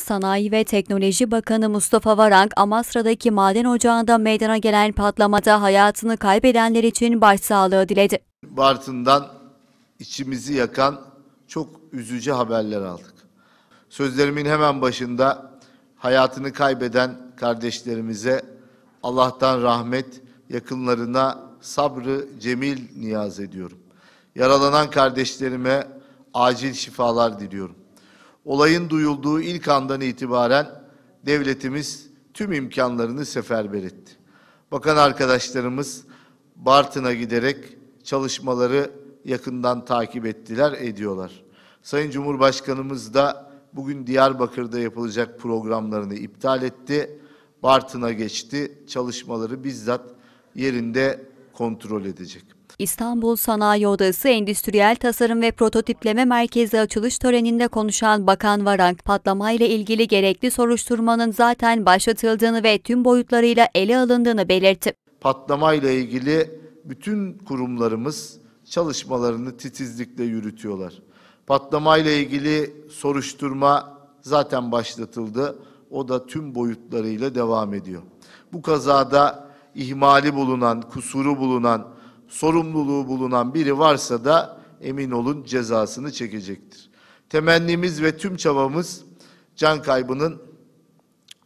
Sanayi ve Teknoloji Bakanı Mustafa Varank, Amasra'daki maden ocağında meydana gelen patlamada hayatını kaybedenler için başsağlığı diledi. Bartın'dan içimizi yakan çok üzücü haberler aldık. Sözlerimin hemen başında hayatını kaybeden kardeşlerimize Allah'tan rahmet, yakınlarına sabrı cemil niyaz ediyorum. Yaralanan kardeşlerime acil şifalar diliyorum olayın duyulduğu ilk andan itibaren devletimiz tüm imkanlarını seferber etti. Bakan arkadaşlarımız Bartın'a giderek çalışmaları yakından takip ettiler, ediyorlar. Sayın Cumhurbaşkanımız da bugün Diyarbakır'da yapılacak programlarını iptal etti. Bartın'a geçti. Çalışmaları bizzat yerinde kontrol edecek. İstanbul Sanayi Odası Endüstriyel Tasarım ve Prototipleme Merkezi açılış töreninde konuşan Bakan Varank, patlamayla ilgili gerekli soruşturmanın zaten başlatıldığını ve tüm boyutlarıyla ele alındığını belirtti. Patlamayla ilgili bütün kurumlarımız çalışmalarını titizlikle yürütüyorlar. Patlamayla ilgili soruşturma zaten başlatıldı. O da tüm boyutlarıyla devam ediyor. Bu kazada ihmali bulunan, kusuru bulunan sorumluluğu bulunan biri varsa da emin olun cezasını çekecektir. Temennimiz ve tüm çabamız can kaybının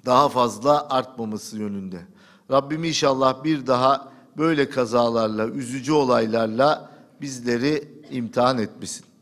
daha fazla artmaması yönünde. Rabbim inşallah bir daha böyle kazalarla, üzücü olaylarla bizleri imtihan etmesin.